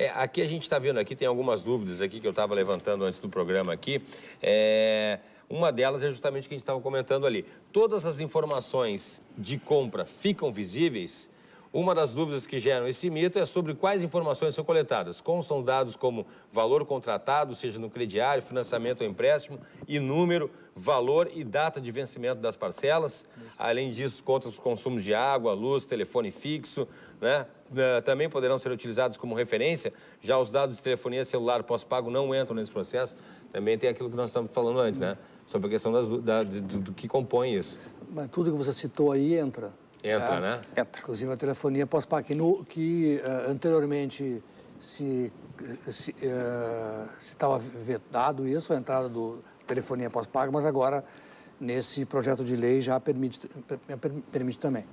é, aqui a gente está vendo aqui, tem algumas dúvidas aqui que eu estava levantando antes do programa aqui. É, uma delas é justamente o que a gente estava comentando ali. Todas as informações de compra ficam visíveis? Uma das dúvidas que geram esse mito é sobre quais informações são coletadas. Constam dados como valor contratado, seja no crediário, financiamento ou empréstimo, e número, valor e data de vencimento das parcelas. Além disso, contas os consumos de água, luz, telefone fixo, né? Eh, também poderão ser utilizados como referência. Já os dados de telefonia celular pós-pago não entram nesse processo. Também tem aquilo que nós estamos falando antes, né? Sobre a questão das, da, do, do que compõe isso. Mas tudo que você citou aí entra. Entra, é, né? Entra. Inclusive a telefonia pós-PAC, que, uh, anteriormente se estava eh, eh, uh, vetado isso, a entrada do telefonia pós paga mas agora nesse projeto de lei já permite, permite também.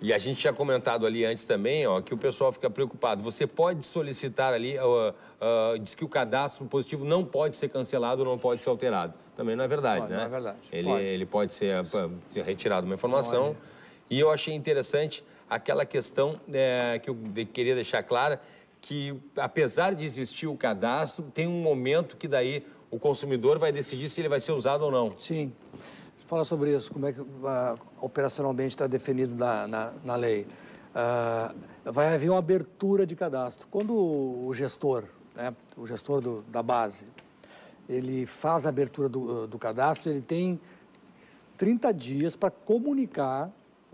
E a gente tinha comentado ali antes também, ó, que o pessoal fica preocupado. Você pode solicitar ali, diz que o cadastro positivo não pode ser cancelado, não pode ser alterado. Também não é verdade, pode, né? Não é verdade. Ele pode, ele pode ser, ser retirado uma informação. Pode e eu achei interessante aquela questão é, que eu queria deixar clara, que apesar de existir o cadastro, tem um momento que daí o consumidor vai decidir se ele vai ser usado ou não. Sim. Fala sobre isso, como é que uh, operacionalmente está definido na, na, na lei. Uh, vai haver uma abertura de cadastro. Quando o gestor, né, o gestor do, da base, ele faz a abertura do, do cadastro, ele tem 30 dias para comunicar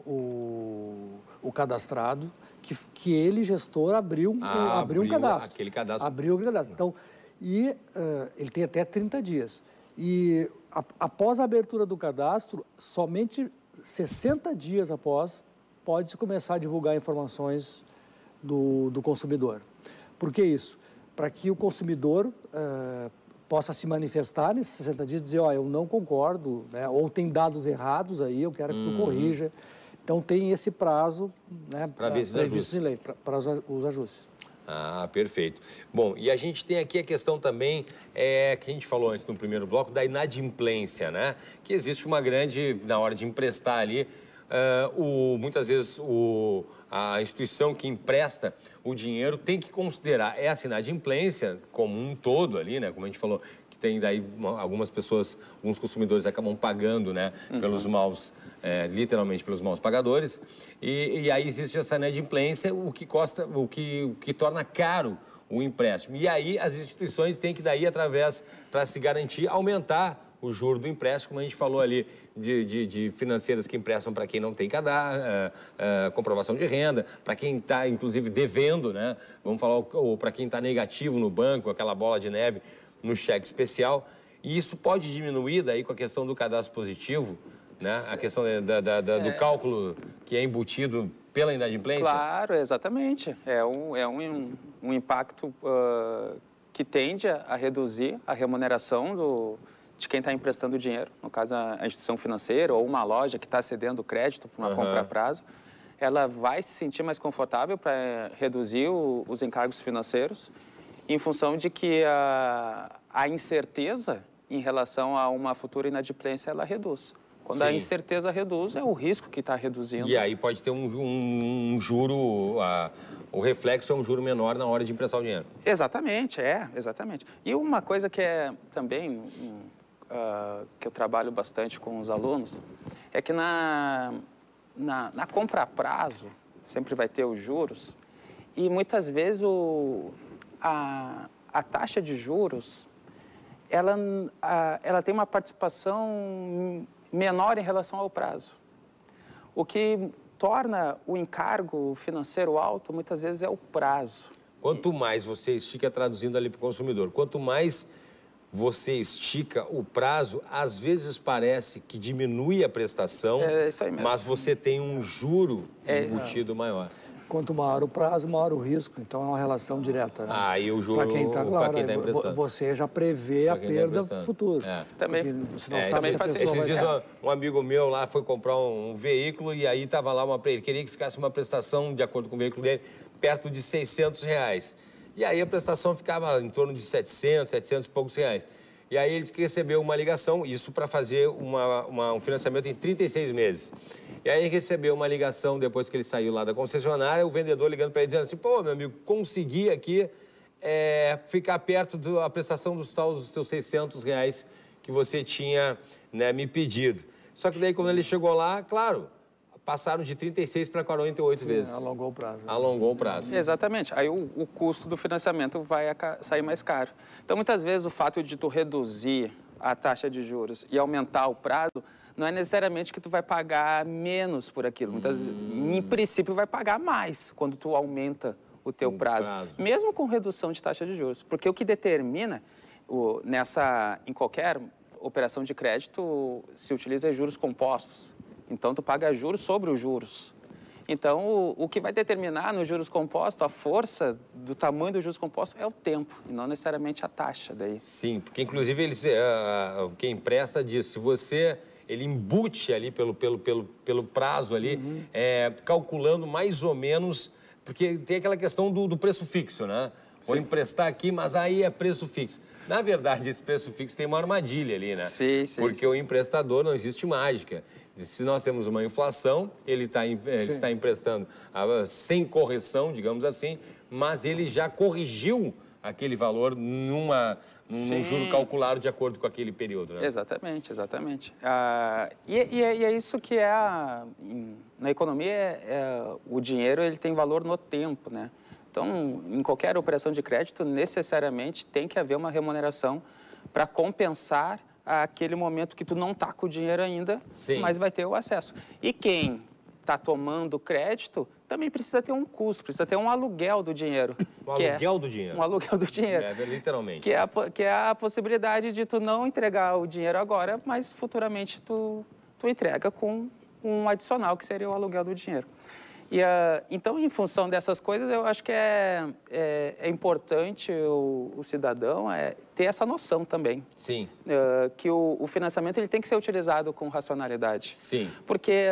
o, o cadastrado, que, que ele, gestor, abriu, ah, abriu, abriu um cadastro. Aquele cadastro. Abriu o cadastro. Então, e uh, ele tem até 30 dias. E a, após a abertura do cadastro, somente 60 dias após, pode-se começar a divulgar informações do, do consumidor. Por que isso? Para que o consumidor uh, possa se manifestar nesses 60 dias e dizer, ó, oh, eu não concordo, né? ou tem dados errados aí, eu quero que tu uhum. corrija. Então tem esse prazo né, para ver para os ajustes. Ah, perfeito. Bom, e a gente tem aqui a questão também é, que a gente falou antes no primeiro bloco da inadimplência, né? Que existe uma grande, na hora de emprestar ali, uh, o, muitas vezes o, a instituição que empresta o dinheiro tem que considerar essa inadimplência como um todo ali, né? Como a gente falou, tem daí algumas pessoas, alguns consumidores acabam pagando, né, uhum. pelos maus, é, literalmente pelos maus pagadores. E, e aí existe essa inadimplência, o que costa, o que, o que torna caro o empréstimo. E aí as instituições têm que daí, através, para se garantir, aumentar o juro do empréstimo, como a gente falou ali, de, de, de financeiras que emprestam para quem não tem cadastro, é, é, comprovação de renda, para quem está, inclusive, devendo, né? Vamos falar, ou para quem está negativo no banco, aquela bola de neve no cheque especial. E isso pode diminuir daí com a questão do cadastro positivo, né? A questão da, da, da, do é. cálculo que é embutido pela inadimplência? Claro, exatamente. É um, é um, um impacto uh, que tende a, reduzir a remuneração do, de quem está emprestando dinheiro, no caso a instituição financeira ou uma loja que está cedendo crédito para uma uhum. compra a prazo, ela vai se sentir mais confortável para eh, reduzir o, os encargos financeiros em função de que a, a incerteza em relação a uma futura inadimplência, ela reduz. Quando Sim. a incerteza reduz, é o risco que está reduzindo. E aí pode ter um, um, um juro, uh, o reflexo é um juro menor na hora de emprestar o dinheiro. Exatamente, é, exatamente. E uma coisa que é também, uh, que eu trabalho bastante com os alunos, é que na, na, na compra a prazo, sempre vai ter os juros, e muitas vezes o, a, a taxa de juros, ela, a, ela tem uma participação menor em relação ao prazo. O que torna o encargo financeiro alto, muitas vezes, é o prazo. Quanto mais você estica, traduzindo ali para o consumidor, quanto mais você estica o prazo, às vezes parece que diminui a prestação, é, mas você tem um juro é, embutido maior. Quanto maior o prazo, maior o risco. Então é uma relação direta. Né? Ah, e o juro para quem está claro, quem tá, é, tá Você já prevê a tá perda tá futura. É. Também. Você não é, sabe também se Esses dias um amigo meu lá foi comprar um, um veículo e aí estava lá uma ele queria que ficasse uma prestação de acordo com o veículo dele perto de 600 reais. E aí a prestação ficava em torno de 700, 700 e poucos reais. E aí ele recebeu uma ligação, isso para fazer uma, uma, um financiamento em 36 meses. E aí ele recebeu uma ligação depois que ele saiu lá da concessionária, o vendedor ligando para ele dizendo assim, pô, meu amigo, consegui aqui é, ficar perto da prestação dos dos seus 600 reais que você tinha né, me pedido. Só que daí quando ele chegou lá, claro, passaram de 36 para 48 vezes. alongou o prazo. Alongou o prazo. Exatamente. Aí o, o custo do financiamento vai sair mais caro. Então, muitas vezes, o fato de tu reduzir a taxa de juros e aumentar o prazo, não é necessariamente que tu vai pagar menos por aquilo. Muitas, hum. Em princípio, vai pagar mais quando tu aumenta o teu um prazo, prazo, mesmo com redução de taxa de juros. Porque o que determina o, nessa, em qualquer operação de crédito se utiliza juros compostos. Então, tu paga juros sobre os juros. Então, o, o que vai determinar nos juros compostos, a força do tamanho dos juros compostos é o tempo, e não necessariamente a taxa daí. Sim, porque inclusive eles, uh, quem empresta diz, se você ele embute ali pelo, pelo, pelo, pelo prazo ali, uhum. é, calculando mais ou menos, porque tem aquela questão do, do preço fixo, né? Sim. Vou emprestar aqui, mas aí é preço fixo. Na verdade, esse preço fixo tem uma armadilha ali, né? Sim, sim. Porque sim. o emprestador não existe mágica se nós temos uma inflação, ele, tá, eh, ele está emprestando ah, sem correção, digamos assim, mas ele já corrigiu aquele valor numa, num, juro calculado de acordo com aquele período, né? Exatamente, exatamente. Ah, e, e, é, e, é isso que é a, na economia, é, é, o dinheiro ele tem valor no tempo, né? Então, em qualquer operação de crédito, necessariamente tem que haver uma remuneração para compensar aquele momento que tu não tá com o dinheiro ainda, Sim. mas vai ter o acesso. E quem está tomando crédito também precisa ter um custo, precisa ter um aluguel do dinheiro. Um é aluguel é, do dinheiro? Um aluguel do dinheiro. É, literalmente. Que é, a, que é a possibilidade de tu não entregar o dinheiro agora, mas futuramente tu, tu entrega com um adicional, que seria o aluguel do dinheiro. E, uh, então, em função dessas coisas, eu acho que é, é, é importante o, o cidadão é, ter essa noção também. Sim. Uh, que o, o, financiamento ele tem que ser utilizado com racionalidade. Sim. Porque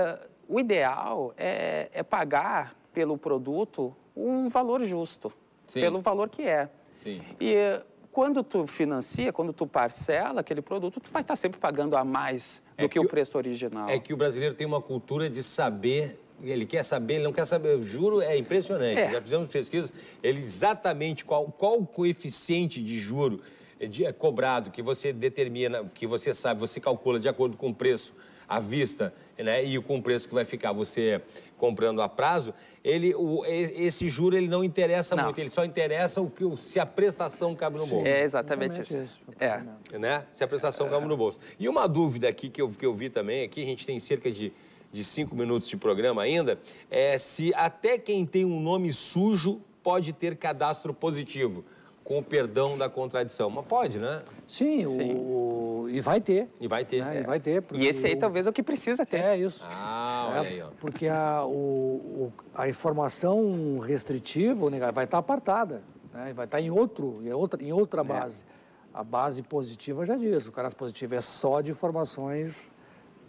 o ideal é, é pagar pelo produto um valor justo, Sim. pelo valor que é. Sim. E ah, quando tu financia, quando tu parcela aquele produto, tu vai estar sempre pagando a mais é do que, que o preço original. É que o brasileiro tem uma cultura de saber ele quer saber, ele não quer saber, eu juro, é impressionante. É. Já fizemos pesquisas, ele exatamente qual, qual o coeficiente de juro eh, de, é, cobrado que você determina, que você sabe, você calcula de acordo com o preço à vista, né, e com o preço que vai ficar você comprando a prazo, ele, o, esse juro ele não interessa não. muito, ele só interessa o que se a prestação cabe no bolso. É exatamente, isso. isso. É. é. Né? Se a prestação é. cabe no bolso. E uma dúvida aqui que eu, que eu vi também, aqui é a gente tem cerca de de cinco minutos de programa ainda, é se até quem tem um nome sujo pode ter cadastro positivo, com o perdão da contradição. Mas pode, né? Sim, Sim. O... e vai ter. E vai ter. Né? É. E vai ter. E esse aí o... talvez é o que precisa ter. É isso. Ah, olha é, aí, ó. Porque a, o, a informação restritiva vai estar tá apartada, né? vai estar tá em, outro, em outra, em outra é. base. É. A base positiva já diz, o cadastro positivo é só de informações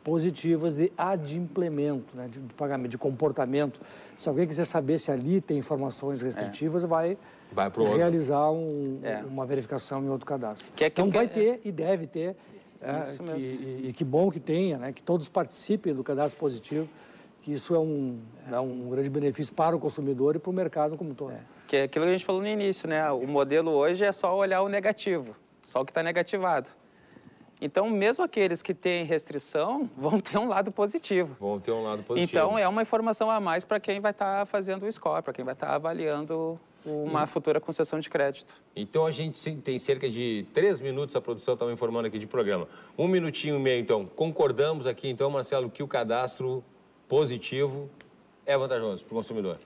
positivas de adimplemento, né, de, de, pagamento, de comportamento. Se alguém quiser saber se ali tem informações restritivas, é. vai, vai realizar um, é. uma verificação em outro cadastro. Que é que então vai ter e deve ter, é, que, e, e, que bom que tenha, né, que todos participem do cadastro positivo, que isso é um, né, um grande benefício para o consumidor e para o mercado como um todo. É. Que é aquilo que a gente falou no início, né? O modelo hoje é só olhar o negativo, só o que está negativado. Então, mesmo aqueles que têm restrição vão ter um lado positivo. Vão ter um lado positivo. Então, é uma informação a mais para quem vai estar tá fazendo o score, para quem vai estar tá avaliando uma hum. futura concessão de crédito. Então, a gente tem cerca de três minutos, a produção estava informando aqui de programa. Um minutinho e meio, então. Concordamos aqui, então, Marcelo, que o cadastro positivo é vantajoso para o consumidor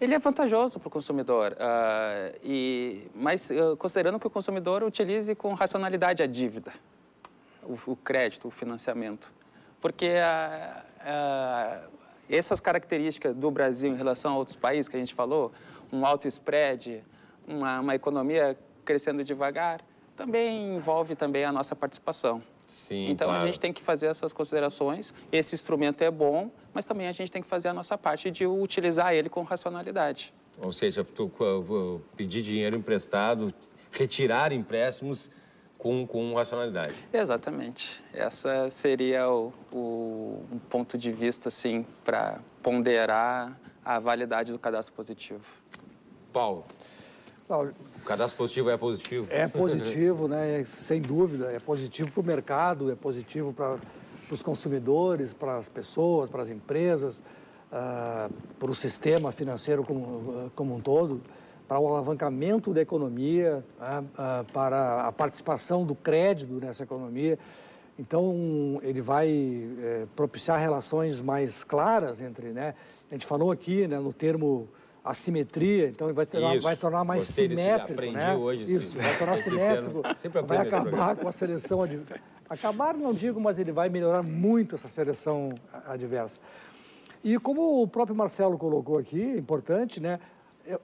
ele é vantajoso para o consumidor. Uh, e, mas uh, considerando que o consumidor utilize com racionalidade a dívida, o, o crédito, o financiamento. Porque uh, essas características do Brasil em relação a outros países que a gente falou, um alto spread, uma, uma economia crescendo devagar, também envolve também a nossa participação. Sim, então claro. a gente tem que fazer essas considerações. Esse instrumento é bom, mas também a gente tem que fazer a nossa parte de utilizar ele com racionalidade. Ou seja, pedir dinheiro emprestado, retirar empréstimos com, com racionalidade. Exatamente. Essa seria o, o um ponto de vista assim para ponderar a validade do cadastro positivo. Paulo, o cadastro positivo é positivo? É positivo, né? É, sem dúvida. É positivo para o mercado, é positivo para os consumidores, para as pessoas, para as empresas, uh, ah, para o sistema financeiro como, como um todo, para o alavancamento da economia, uh, uh, para a participação do crédito nessa economia. Então, ele vai eh, propiciar relações mais claras entre, né? A gente falou aqui, né, no termo a simetria, então vai, ter, vai tornar mais Gostei simétrico. Disso, aprendi né? hoje. Isso, vai tornar simétrico, vai acabar com a seleção adversa. Acabar não digo, mas ele vai melhorar muito essa seleção adversa. E como o próprio Marcelo colocou aqui, importante, né?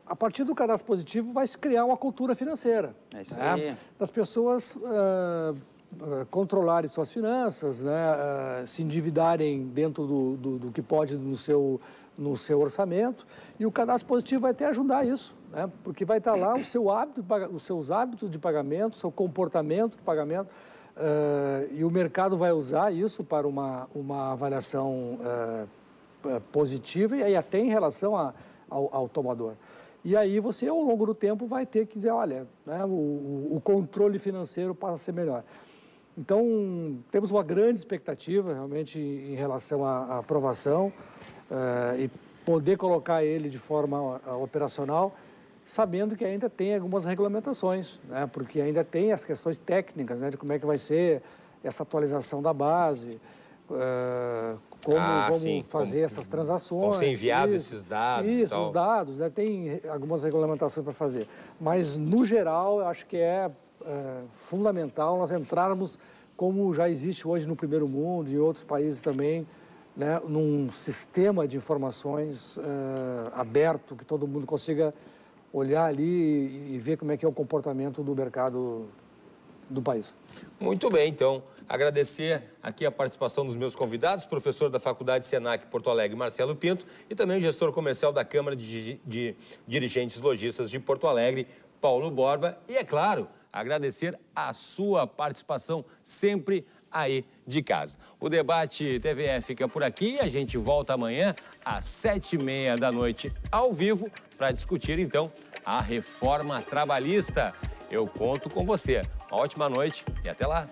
A partir do cadastro positivo vai se criar uma cultura financeira. É isso né? aí. Das pessoas uh, controlarem suas finanças, né? Uh, se endividarem dentro do, do, do que pode no seu no seu orçamento e o cadastro positivo vai até ajudar isso, né? porque vai estar lá o seu hábito, os seus hábitos de pagamento, seu comportamento de pagamento uh, e o mercado vai usar isso para uma, uma avaliação uh, positiva e aí até em relação a, ao, ao, tomador. E aí você, ao longo do tempo, vai ter que dizer, olha, né, o, o controle financeiro passa a ser melhor. Então, temos uma grande expectativa realmente em relação à aprovação uh, e poder colocar ele de forma uh, operacional, sabendo que ainda tem algumas regulamentações, né? porque ainda tem as questões técnicas né? de como é que vai ser essa atualização da base, uh, como ah, vamos sim, fazer como, essas transações. Vão ser enviados isso, esses dados. Isso, os dados, né? tem algumas regulamentações para fazer. Mas, no geral, eu acho que é, é fundamental nós entrarmos como já existe hoje no primeiro mundo e outros países também, né, num sistema de informações uh, aberto, que todo mundo consiga olhar ali e, e ver como é que é o comportamento do mercado do país. Muito bem, então, agradecer aqui a participação dos meus convidados, professor da Faculdade Senac Porto Alegre, Marcelo Pinto, e também o gestor comercial da Câmara de, de Dirigentes Logistas de Porto Alegre, Paulo Borba, e é claro, agradecer a sua participação sempre aí de casa. O debate TVE fica por aqui e a gente volta amanhã às sete e meia da noite ao vivo para discutir então a reforma trabalhista. Eu conto com você. Uma ótima noite e até lá.